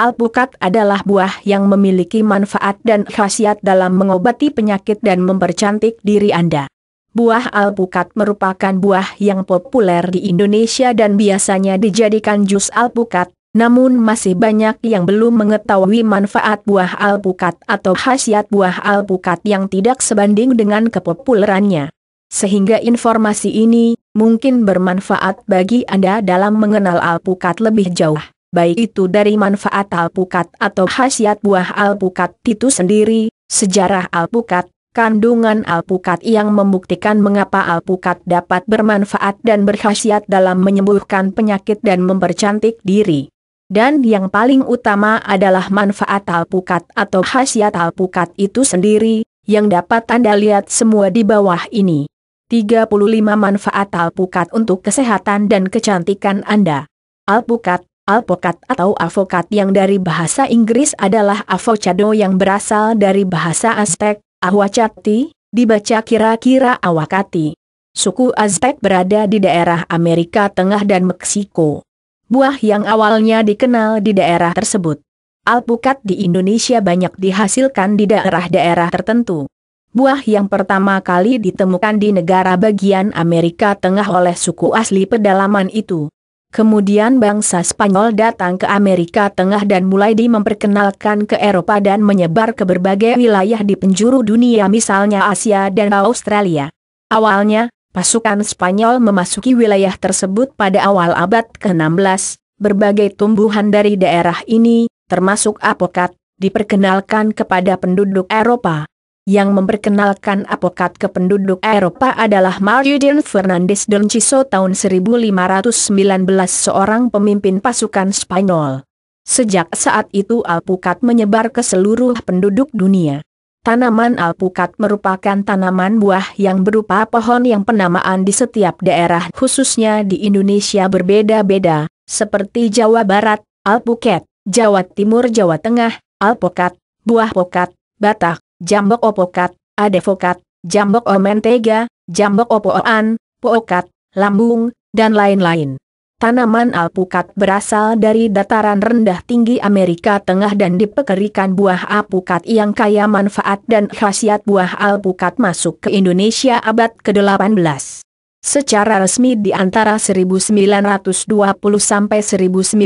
Alpukat adalah buah yang memiliki manfaat dan khasiat dalam mengobati penyakit dan mempercantik diri Anda. Buah alpukat merupakan buah yang populer di Indonesia dan biasanya dijadikan jus alpukat, namun masih banyak yang belum mengetahui manfaat buah alpukat atau khasiat buah alpukat yang tidak sebanding dengan kepopulerannya. Sehingga informasi ini mungkin bermanfaat bagi Anda dalam mengenal alpukat lebih jauh baik itu dari manfaat alpukat atau khasiat buah alpukat itu sendiri, sejarah alpukat, kandungan alpukat yang membuktikan mengapa alpukat dapat bermanfaat dan berkhasiat dalam menyembuhkan penyakit dan mempercantik diri. Dan yang paling utama adalah manfaat alpukat atau khasiat alpukat itu sendiri, yang dapat Anda lihat semua di bawah ini. 35 manfaat alpukat untuk kesehatan dan kecantikan Anda. Alpukat, alpokat atau avokat yang dari bahasa Inggris adalah avocado yang berasal dari bahasa Aztec, ahuacati, dibaca kira-kira awakati. Suku Aztec berada di daerah Amerika Tengah dan Meksiko. Buah yang awalnya dikenal di daerah tersebut. Alpukat di Indonesia banyak dihasilkan di daerah-daerah tertentu. Buah yang pertama kali ditemukan di negara bagian Amerika Tengah oleh suku asli pedalaman itu. Kemudian bangsa Spanyol datang ke Amerika Tengah dan mulai diperkenalkan ke Eropa dan menyebar ke berbagai wilayah di penjuru dunia misalnya Asia dan Australia. Awalnya, pasukan Spanyol memasuki wilayah tersebut pada awal abad ke-16, berbagai tumbuhan dari daerah ini, termasuk apokat, diperkenalkan kepada penduduk Eropa yang memperkenalkan apokat ke penduduk Eropa adalah Mariudin Fernandes Donciso tahun 1519 seorang pemimpin pasukan Spanyol. Sejak saat itu alpukat menyebar ke seluruh penduduk dunia. Tanaman alpukat merupakan tanaman buah yang berupa pohon yang penamaan di setiap daerah khususnya di Indonesia berbeda-beda, seperti Jawa Barat, alpukat, Jawa Timur Jawa Tengah, alpukat, buah pokat, batak, jambok opokat, adevokat, jambok omentega, jambok opoan, pookat, lambung, dan lain-lain. Tanaman alpukat berasal dari dataran rendah tinggi Amerika Tengah dan dipekerikan buah alpukat yang kaya manfaat dan khasiat buah alpukat masuk ke Indonesia abad ke-18. Secara resmi di antara 1920 sampai 1930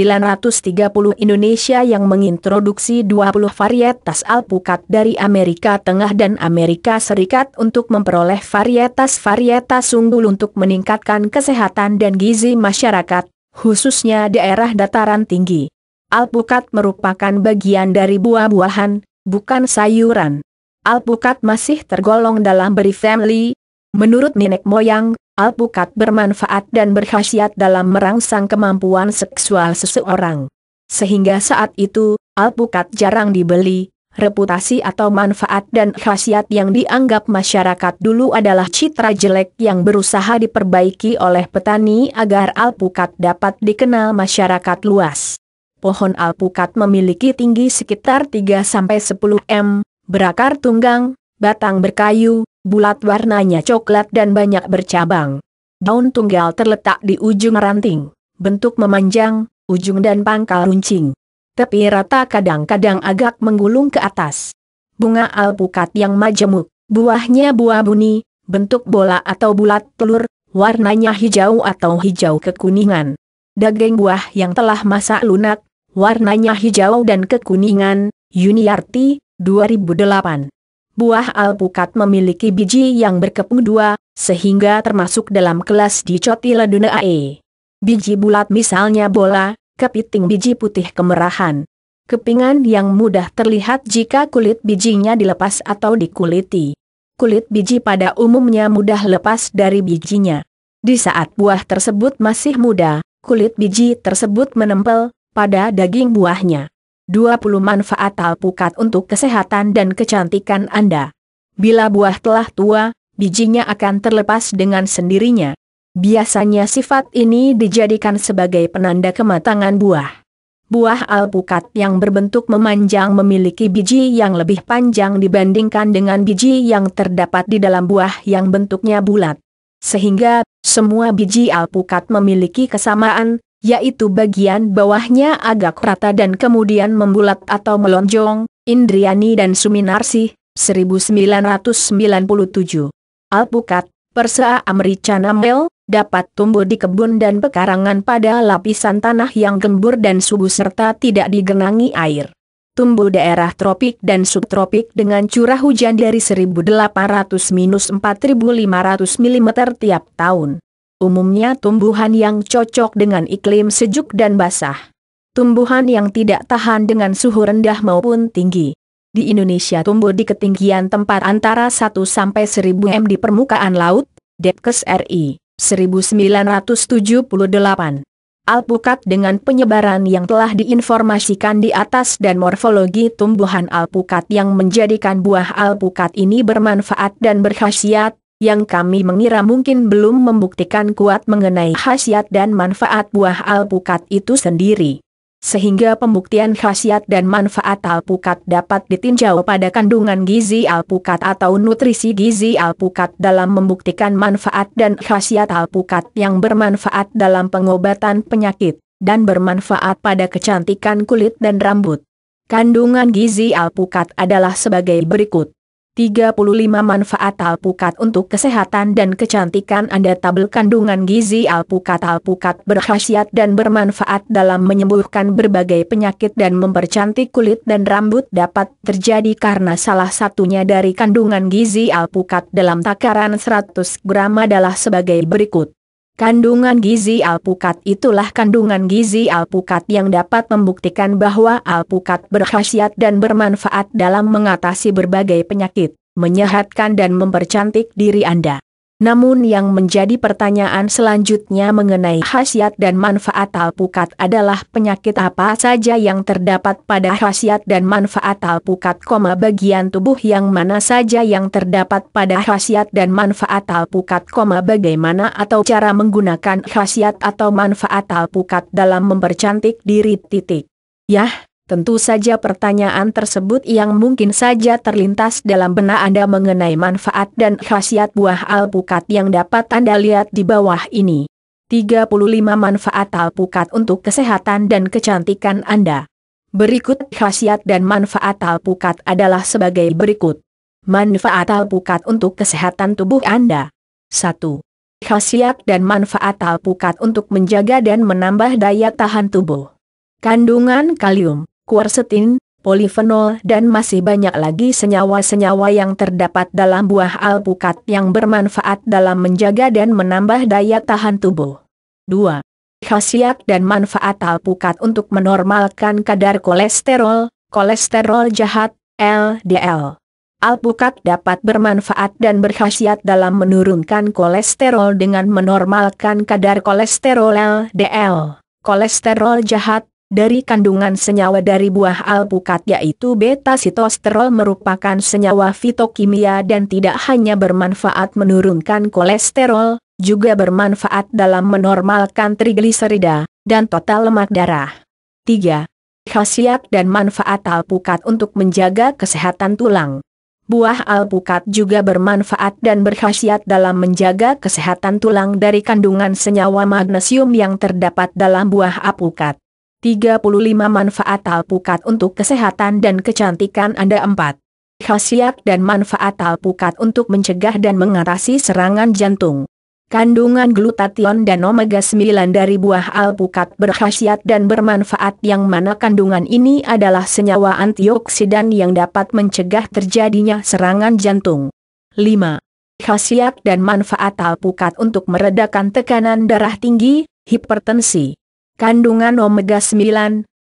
Indonesia yang mengintroduksi 20 varietas alpukat dari Amerika Tengah dan Amerika Serikat untuk memperoleh varietas-varietas unggul untuk meningkatkan kesehatan dan gizi masyarakat, khususnya daerah dataran tinggi. Alpukat merupakan bagian dari buah-buahan, bukan sayuran. Alpukat masih tergolong dalam beri family, Menurut nenek moyang, alpukat bermanfaat dan berkhasiat dalam merangsang kemampuan seksual seseorang. Sehingga saat itu, alpukat jarang dibeli, reputasi atau manfaat dan khasiat yang dianggap masyarakat dulu adalah citra jelek yang berusaha diperbaiki oleh petani agar alpukat dapat dikenal masyarakat luas. Pohon alpukat memiliki tinggi sekitar 3-10 m, berakar tunggang, batang berkayu, bulat warnanya coklat dan banyak bercabang. Daun tunggal terletak di ujung ranting, bentuk memanjang, ujung dan pangkal runcing. Tepi rata kadang-kadang agak menggulung ke atas. Bunga alpukat yang majemuk, buahnya buah buni, bentuk bola atau bulat telur, warnanya hijau atau hijau kekuningan. Daging buah yang telah masak lunak, warnanya hijau dan kekuningan, Yuniarti, 2008 buah alpukat memiliki biji yang berkepung dua, sehingga termasuk dalam kelas dicotila dunae. Biji bulat misalnya bola, kepiting biji putih kemerahan. Kepingan yang mudah terlihat jika kulit bijinya dilepas atau dikuliti. Kulit biji pada umumnya mudah lepas dari bijinya. Di saat buah tersebut masih muda, kulit biji tersebut menempel pada daging buahnya. 20 manfaat alpukat untuk kesehatan dan kecantikan Anda. Bila buah telah tua, bijinya akan terlepas dengan sendirinya. Biasanya sifat ini dijadikan sebagai penanda kematangan buah. Buah alpukat yang berbentuk memanjang memiliki biji yang lebih panjang dibandingkan dengan biji yang terdapat di dalam buah yang bentuknya bulat. Sehingga, semua biji alpukat memiliki kesamaan, yaitu bagian bawahnya agak rata dan kemudian membulat atau melonjong, Indriani dan Suminarsi, 1997. Alpukat, Persa Americana Mel, dapat tumbuh di kebun dan pekarangan pada lapisan tanah yang gembur dan subuh serta tidak digenangi air. Tumbuh daerah tropik dan subtropik dengan curah hujan dari 1800-4500 mm tiap tahun umumnya tumbuhan yang cocok dengan iklim sejuk dan basah. Tumbuhan yang tidak tahan dengan suhu rendah maupun tinggi. Di Indonesia tumbuh di ketinggian tempat antara 1 sampai 1000 m di permukaan laut, Depkes RI, 1978. Alpukat dengan penyebaran yang telah diinformasikan di atas dan morfologi tumbuhan alpukat yang menjadikan buah alpukat ini bermanfaat dan berkhasiat, yang kami mengira mungkin belum membuktikan kuat mengenai khasiat dan manfaat buah alpukat itu sendiri. Sehingga pembuktian khasiat dan manfaat alpukat dapat ditinjau pada kandungan gizi alpukat atau nutrisi gizi alpukat dalam membuktikan manfaat dan khasiat alpukat yang bermanfaat dalam pengobatan penyakit, dan bermanfaat pada kecantikan kulit dan rambut. Kandungan gizi alpukat adalah sebagai berikut. 35 manfaat alpukat untuk kesehatan dan kecantikan Anda tabel kandungan gizi alpukat alpukat berkhasiat dan bermanfaat dalam menyembuhkan berbagai penyakit dan mempercantik kulit dan rambut dapat terjadi karena salah satunya dari kandungan gizi alpukat dalam takaran 100 gram adalah sebagai berikut Kandungan gizi alpukat itulah kandungan gizi alpukat yang dapat membuktikan bahwa alpukat berkhasiat dan bermanfaat dalam mengatasi berbagai penyakit, menyehatkan dan mempercantik diri Anda. Namun yang menjadi pertanyaan selanjutnya mengenai khasiat dan manfaat alpukat adalah penyakit apa saja yang terdapat pada khasiat dan manfaat alpukat, bagian tubuh yang mana saja yang terdapat pada khasiat dan manfaat alpukat, bagaimana atau cara menggunakan khasiat atau manfaat alpukat dalam mempercantik diri titik. Yah, Tentu saja pertanyaan tersebut yang mungkin saja terlintas dalam benak Anda mengenai manfaat dan khasiat buah alpukat yang dapat Anda lihat di bawah ini. 35 manfaat alpukat untuk kesehatan dan kecantikan Anda. Berikut khasiat dan manfaat alpukat adalah sebagai berikut. Manfaat alpukat untuk kesehatan tubuh Anda. 1. Khasiat dan manfaat alpukat untuk menjaga dan menambah daya tahan tubuh. Kandungan kalium Kuarsetin, polifenol dan masih banyak lagi senyawa-senyawa yang terdapat dalam buah alpukat yang bermanfaat dalam menjaga dan menambah daya tahan tubuh. 2. Khasiat dan manfaat alpukat untuk menormalkan kadar kolesterol, kolesterol jahat, LDL. Alpukat dapat bermanfaat dan berkhasiat dalam menurunkan kolesterol dengan menormalkan kadar kolesterol LDL, kolesterol jahat, dari kandungan senyawa dari buah alpukat yaitu beta-sitosterol merupakan senyawa fitokimia dan tidak hanya bermanfaat menurunkan kolesterol, juga bermanfaat dalam menormalkan trigliserida dan total lemak darah. 3. Khasiat dan manfaat alpukat untuk menjaga kesehatan tulang. Buah alpukat juga bermanfaat dan berkhasiat dalam menjaga kesehatan tulang dari kandungan senyawa magnesium yang terdapat dalam buah alpukat. 35 manfaat alpukat untuk kesehatan dan kecantikan Anda 4. Khasiat dan manfaat alpukat untuk mencegah dan mengatasi serangan jantung. Kandungan glutathione dan omega 9 dari buah alpukat berkhasiat dan bermanfaat yang mana kandungan ini adalah senyawa antioksidan yang dapat mencegah terjadinya serangan jantung. 5. Khasiat dan manfaat alpukat untuk meredakan tekanan darah tinggi, hipertensi. Kandungan omega-9,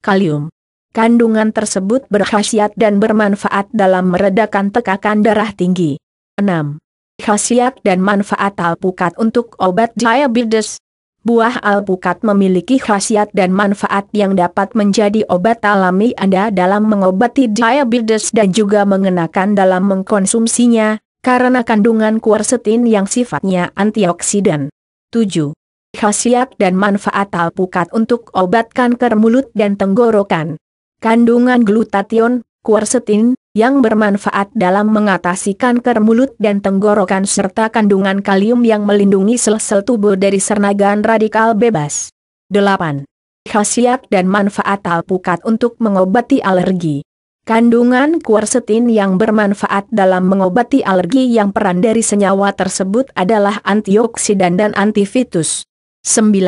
kalium. Kandungan tersebut berkhasiat dan bermanfaat dalam meredakan tekakan darah tinggi. 6. Khasiat dan manfaat alpukat untuk obat diabetes. Buah alpukat memiliki khasiat dan manfaat yang dapat menjadi obat alami Anda dalam mengobati diabetes dan juga mengenakan dalam mengkonsumsinya, karena kandungan quercetin yang sifatnya antioksidan. 7 khasiat dan manfaat alpukat untuk obat kanker mulut dan tenggorokan. Kandungan glutation, quercetin, yang bermanfaat dalam mengatasi kanker mulut dan tenggorokan serta kandungan kalium yang melindungi sel-sel tubuh dari sernagan radikal bebas. 8. Khasiat dan manfaat alpukat untuk mengobati alergi. Kandungan quercetin yang bermanfaat dalam mengobati alergi yang peran dari senyawa tersebut adalah antioksidan dan antivitus. 9.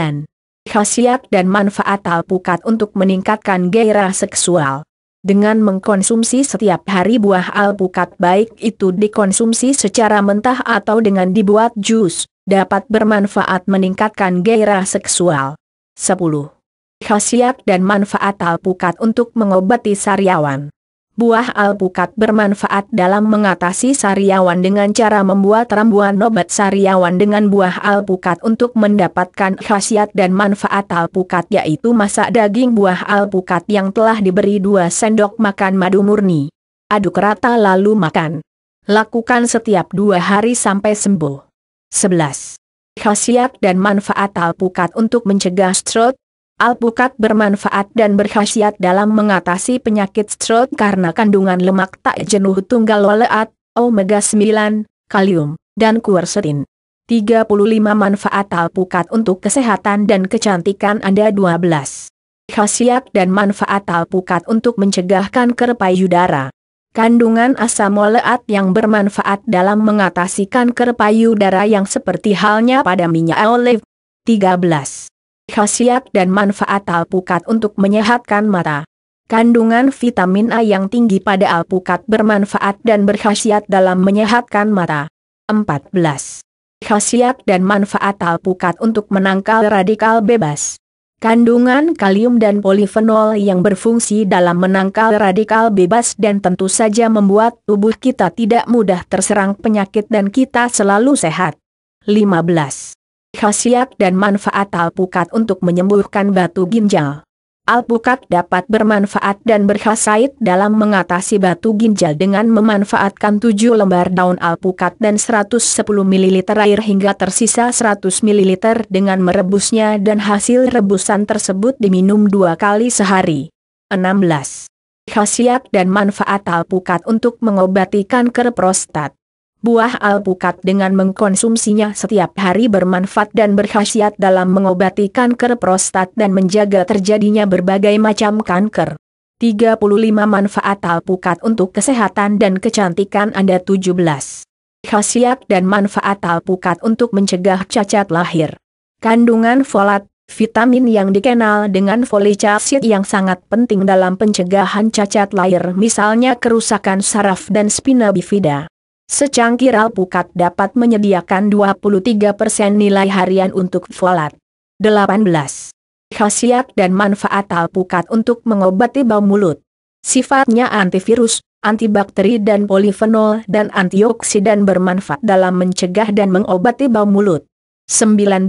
Khasiat dan manfaat alpukat untuk meningkatkan gairah seksual. Dengan mengkonsumsi setiap hari buah alpukat baik itu dikonsumsi secara mentah atau dengan dibuat jus, dapat bermanfaat meningkatkan gairah seksual. 10. Khasiat dan manfaat alpukat untuk mengobati sariawan buah alpukat bermanfaat dalam mengatasi sariawan dengan cara membuat rambuan obat sariawan dengan buah alpukat untuk mendapatkan khasiat dan manfaat alpukat yaitu masak daging buah alpukat yang telah diberi dua sendok makan madu murni. Aduk rata lalu makan. Lakukan setiap dua hari sampai sembuh. 11. Khasiat dan manfaat alpukat untuk mencegah stroke, Alpukat bermanfaat dan berkhasiat dalam mengatasi penyakit stroke karena kandungan lemak tak jenuh tunggal oleat, omega 9, kalium, dan quercetin. 35 manfaat alpukat untuk kesehatan dan kecantikan Anda 12. Khasiat dan manfaat alpukat untuk mencegah kanker payudara. Kandungan asam oleat yang bermanfaat dalam mengatasi kanker payudara yang seperti halnya pada minyak olive. 13 khasiat dan manfaat alpukat untuk menyehatkan mata. Kandungan vitamin A yang tinggi pada alpukat bermanfaat dan berkhasiat dalam menyehatkan mata. 14. Khasiat dan manfaat alpukat untuk menangkal radikal bebas. Kandungan kalium dan polifenol yang berfungsi dalam menangkal radikal bebas dan tentu saja membuat tubuh kita tidak mudah terserang penyakit dan kita selalu sehat. 15 khasiat dan manfaat alpukat untuk menyembuhkan batu ginjal. Alpukat dapat bermanfaat dan berkhasiat dalam mengatasi batu ginjal dengan memanfaatkan 7 lembar daun alpukat dan 110 ml air hingga tersisa 100 ml dengan merebusnya dan hasil rebusan tersebut diminum dua kali sehari. 16. Khasiat dan manfaat alpukat untuk mengobati kanker prostat. Buah alpukat dengan mengkonsumsinya setiap hari bermanfaat dan berkhasiat dalam mengobati kanker prostat dan menjaga terjadinya berbagai macam kanker. 35 Manfaat alpukat untuk kesehatan dan kecantikan Anda 17. Khasiat dan manfaat alpukat untuk mencegah cacat lahir. Kandungan folat, vitamin yang dikenal dengan folic acid yang sangat penting dalam pencegahan cacat lahir misalnya kerusakan saraf dan spina bifida. Secangkir alpukat dapat menyediakan 23% nilai harian untuk folat. 18. Khasiat dan manfaat alpukat untuk mengobati bau mulut. Sifatnya antivirus, antibakteri dan polifenol dan antioksidan bermanfaat dalam mencegah dan mengobati bau mulut. 19.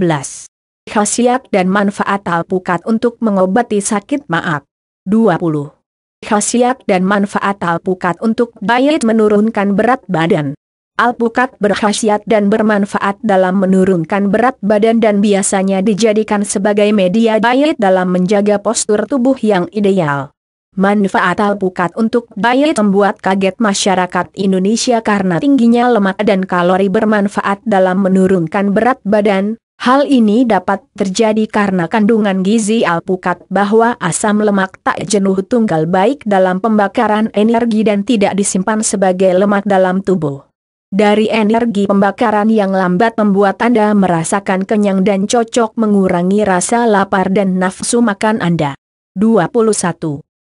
Khasiat dan manfaat alpukat untuk mengobati sakit maag. 20 khasiat dan manfaat alpukat untuk diet menurunkan berat badan. Alpukat berkhasiat dan bermanfaat dalam menurunkan berat badan dan biasanya dijadikan sebagai media diet dalam menjaga postur tubuh yang ideal. Manfaat alpukat untuk diet membuat kaget masyarakat Indonesia karena tingginya lemak dan kalori bermanfaat dalam menurunkan berat badan, Hal ini dapat terjadi karena kandungan gizi alpukat bahwa asam lemak tak jenuh tunggal baik dalam pembakaran energi dan tidak disimpan sebagai lemak dalam tubuh. Dari energi pembakaran yang lambat membuat Anda merasakan kenyang dan cocok mengurangi rasa lapar dan nafsu makan Anda. 21.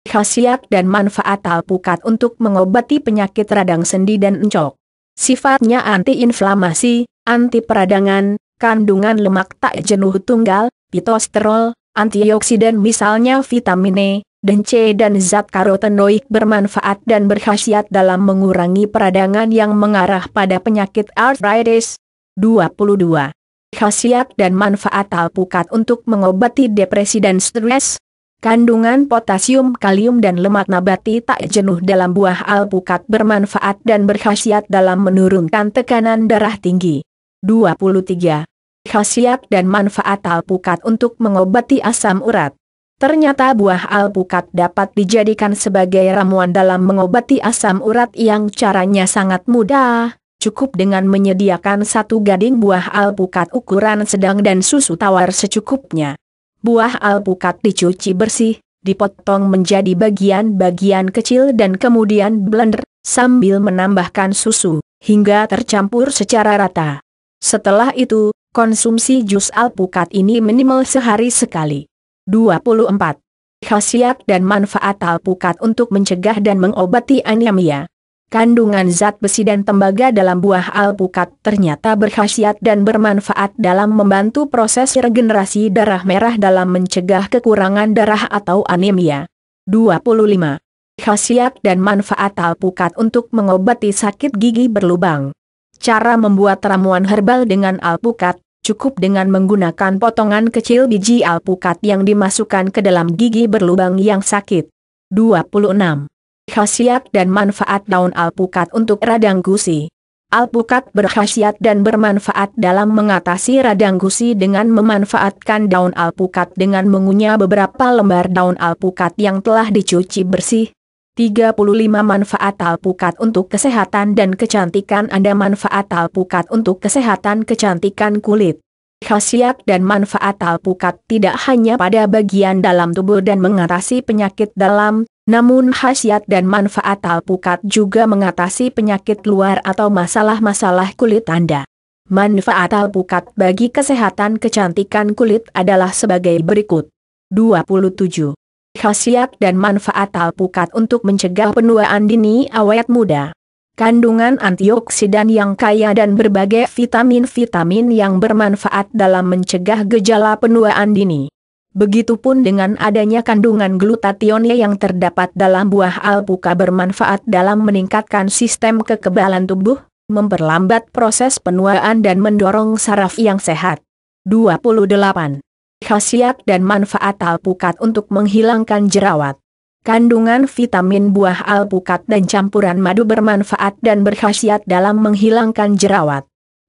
Khasiat dan manfaat alpukat untuk mengobati penyakit radang sendi dan encok. Sifatnya antiinflamasi, anti peradangan, kandungan lemak tak jenuh tunggal, pitosterol, antioksidan misalnya vitamin E, dan C dan zat karotenoid bermanfaat dan berkhasiat dalam mengurangi peradangan yang mengarah pada penyakit arthritis. 22. Khasiat dan manfaat alpukat untuk mengobati depresi dan stres. Kandungan potasium, kalium dan lemak nabati tak jenuh dalam buah alpukat bermanfaat dan berkhasiat dalam menurunkan tekanan darah tinggi. 23. Khasiat dan manfaat alpukat untuk mengobati asam urat. Ternyata buah alpukat dapat dijadikan sebagai ramuan dalam mengobati asam urat yang caranya sangat mudah, cukup dengan menyediakan satu gading buah alpukat ukuran sedang dan susu tawar secukupnya. Buah alpukat dicuci bersih, dipotong menjadi bagian-bagian kecil dan kemudian blender, sambil menambahkan susu, hingga tercampur secara rata. Setelah itu, konsumsi jus alpukat ini minimal sehari sekali. 24. Khasiat dan manfaat alpukat untuk mencegah dan mengobati anemia. Kandungan zat besi dan tembaga dalam buah alpukat ternyata berkhasiat dan bermanfaat dalam membantu proses regenerasi darah merah dalam mencegah kekurangan darah atau anemia. 25. Khasiat dan manfaat alpukat untuk mengobati sakit gigi berlubang. Cara membuat ramuan herbal dengan alpukat, cukup dengan menggunakan potongan kecil biji alpukat yang dimasukkan ke dalam gigi berlubang yang sakit. 26. Khasiat dan manfaat daun alpukat untuk radang gusi. Alpukat berkhasiat dan bermanfaat dalam mengatasi radang gusi dengan memanfaatkan daun alpukat dengan mengunyah beberapa lembar daun alpukat yang telah dicuci bersih, 35 Manfaat alpukat untuk kesehatan dan kecantikan Anda Manfaat alpukat untuk kesehatan kecantikan kulit Khasiat dan manfaat alpukat tidak hanya pada bagian dalam tubuh dan mengatasi penyakit dalam, namun khasiat dan manfaat alpukat juga mengatasi penyakit luar atau masalah-masalah kulit Anda. Manfaat alpukat bagi kesehatan kecantikan kulit adalah sebagai berikut. 27 khasiat dan manfaat alpukat untuk mencegah penuaan dini awet muda. Kandungan antioksidan yang kaya dan berbagai vitamin-vitamin yang bermanfaat dalam mencegah gejala penuaan dini. Begitupun dengan adanya kandungan glutathione yang terdapat dalam buah alpukat bermanfaat dalam meningkatkan sistem kekebalan tubuh, memperlambat proses penuaan dan mendorong saraf yang sehat. 28 khasiat dan manfaat alpukat untuk menghilangkan jerawat. Kandungan vitamin buah alpukat dan campuran madu bermanfaat dan berkhasiat dalam menghilangkan jerawat.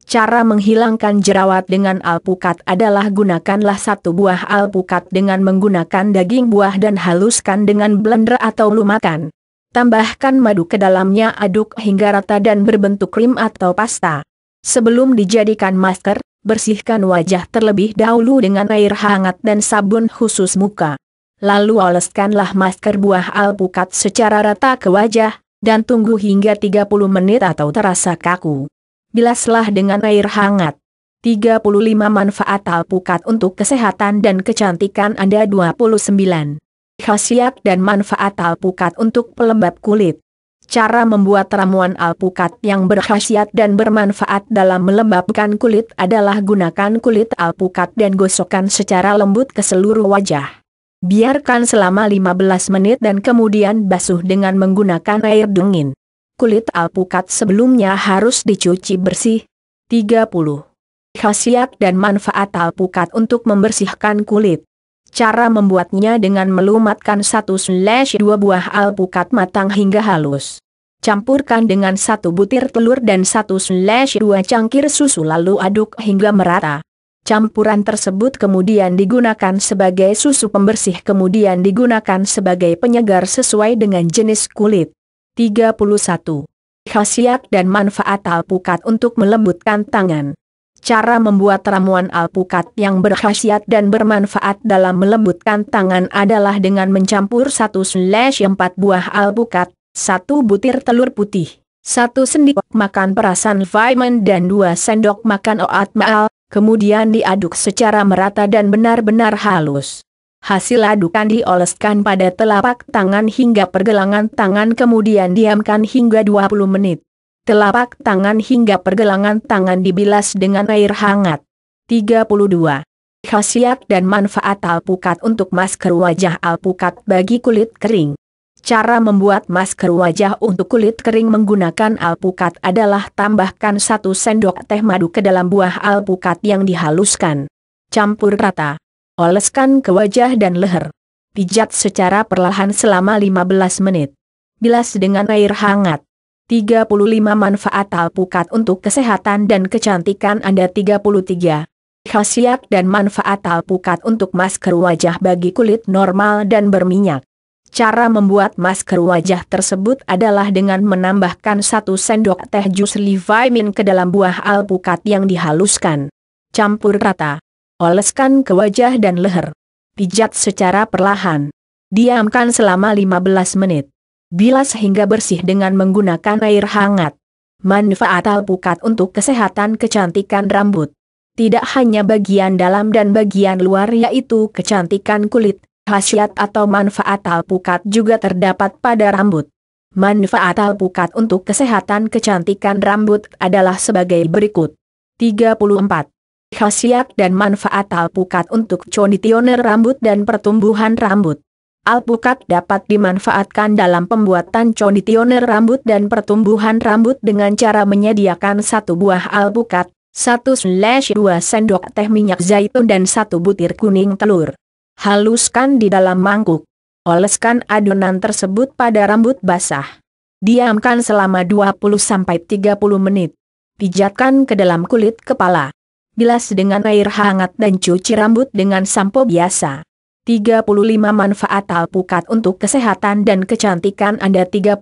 Cara menghilangkan jerawat dengan alpukat adalah gunakanlah satu buah alpukat dengan menggunakan daging buah dan haluskan dengan blender atau lumakan. Tambahkan madu ke dalamnya aduk hingga rata dan berbentuk krim atau pasta. Sebelum dijadikan masker, bersihkan wajah terlebih dahulu dengan air hangat dan sabun khusus muka. Lalu oleskanlah masker buah alpukat secara rata ke wajah, dan tunggu hingga 30 menit atau terasa kaku. Bilaslah dengan air hangat. 35 manfaat alpukat untuk kesehatan dan kecantikan Anda 29. Khasiat dan manfaat alpukat untuk pelembab kulit. Cara membuat ramuan alpukat yang berkhasiat dan bermanfaat dalam melembabkan kulit adalah gunakan kulit alpukat dan gosokkan secara lembut ke seluruh wajah. Biarkan selama 15 menit dan kemudian basuh dengan menggunakan air dingin. Kulit alpukat sebelumnya harus dicuci bersih. 30. Khasiat dan manfaat alpukat untuk membersihkan kulit. Cara membuatnya dengan melumatkan satu slash dua buah alpukat matang hingga halus. Campurkan dengan satu butir telur dan satu slash dua cangkir susu lalu aduk hingga merata. Campuran tersebut kemudian digunakan sebagai susu pembersih kemudian digunakan sebagai penyegar sesuai dengan jenis kulit. 31. Khasiat dan manfaat alpukat untuk melembutkan tangan. Cara membuat ramuan alpukat yang berkhasiat dan bermanfaat dalam melembutkan tangan adalah dengan mencampur 1/4 buah alpukat, 1 butir telur putih, 1 sendok makan perasan vitamin dan 2 sendok makan oat maal, kemudian diaduk secara merata dan benar-benar halus. Hasil adukan dioleskan pada telapak tangan hingga pergelangan tangan kemudian diamkan hingga 20 menit telapak tangan hingga pergelangan tangan dibilas dengan air hangat. 32. Khasiat dan manfaat alpukat untuk masker wajah alpukat bagi kulit kering. Cara membuat masker wajah untuk kulit kering menggunakan alpukat adalah tambahkan satu sendok teh madu ke dalam buah alpukat yang dihaluskan. Campur rata. Oleskan ke wajah dan leher. Pijat secara perlahan selama 15 menit. Bilas dengan air hangat. 35 manfaat alpukat untuk kesehatan dan kecantikan Anda 33. Khasiat dan manfaat alpukat untuk masker wajah bagi kulit normal dan berminyak. Cara membuat masker wajah tersebut adalah dengan menambahkan satu sendok teh jus livamin ke dalam buah alpukat yang dihaluskan. Campur rata. Oleskan ke wajah dan leher. Pijat secara perlahan. Diamkan selama 15 menit bilas hingga bersih dengan menggunakan air hangat. Manfaat alpukat untuk kesehatan kecantikan rambut. Tidak hanya bagian dalam dan bagian luar yaitu kecantikan kulit, khasiat atau manfaat alpukat juga terdapat pada rambut. Manfaat alpukat untuk kesehatan kecantikan rambut adalah sebagai berikut. 34. Khasiat dan manfaat alpukat untuk conditioner rambut dan pertumbuhan rambut. Alpukat dapat dimanfaatkan dalam pembuatan conditioner rambut dan pertumbuhan rambut dengan cara menyediakan satu buah alpukat, 1-2 sendok teh minyak zaitun dan satu butir kuning telur. Haluskan di dalam mangkuk. Oleskan adonan tersebut pada rambut basah. Diamkan selama 20-30 menit. Pijatkan ke dalam kulit kepala. Bilas dengan air hangat dan cuci rambut dengan sampo biasa. 35 manfaat alpukat untuk kesehatan dan kecantikan Anda 35.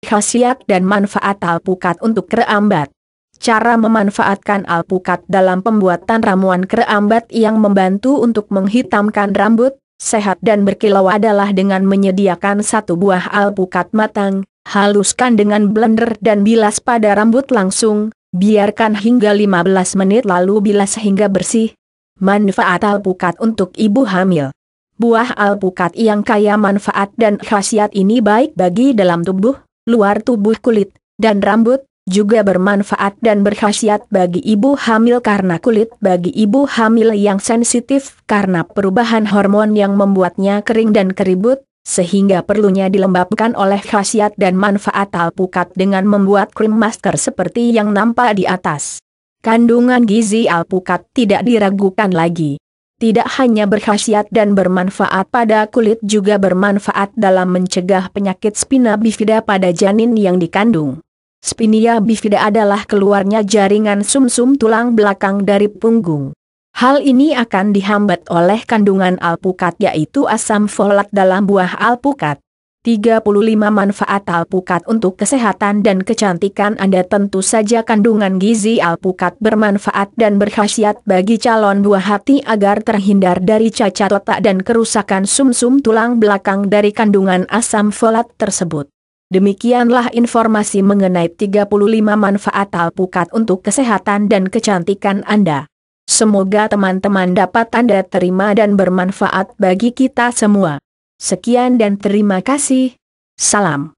Khasiat dan manfaat alpukat untuk kerambat. Cara memanfaatkan alpukat dalam pembuatan ramuan kerambat yang membantu untuk menghitamkan rambut, sehat dan berkilau adalah dengan menyediakan satu buah alpukat matang, haluskan dengan blender dan bilas pada rambut langsung, biarkan hingga 15 menit lalu bilas hingga bersih, Manfaat alpukat untuk ibu hamil. Buah alpukat yang kaya manfaat dan khasiat ini baik bagi dalam tubuh, luar tubuh kulit, dan rambut, juga bermanfaat dan berkhasiat bagi ibu hamil karena kulit bagi ibu hamil yang sensitif karena perubahan hormon yang membuatnya kering dan keribut, sehingga perlunya dilembabkan oleh khasiat dan manfaat alpukat dengan membuat krim masker seperti yang nampak di atas kandungan gizi alpukat tidak diragukan lagi. Tidak hanya berkhasiat dan bermanfaat pada kulit juga bermanfaat dalam mencegah penyakit spina bifida pada janin yang dikandung. Spinia bifida adalah keluarnya jaringan sumsum -sum tulang belakang dari punggung. Hal ini akan dihambat oleh kandungan alpukat yaitu asam folat dalam buah alpukat. 35 manfaat alpukat untuk kesehatan dan kecantikan Anda tentu saja kandungan gizi alpukat bermanfaat dan berkhasiat bagi calon buah hati agar terhindar dari cacat otak dan kerusakan sumsum -sum tulang belakang dari kandungan asam folat tersebut. Demikianlah informasi mengenai 35 manfaat alpukat untuk kesehatan dan kecantikan Anda. Semoga teman-teman dapat Anda terima dan bermanfaat bagi kita semua. Sekian dan terima kasih. Salam.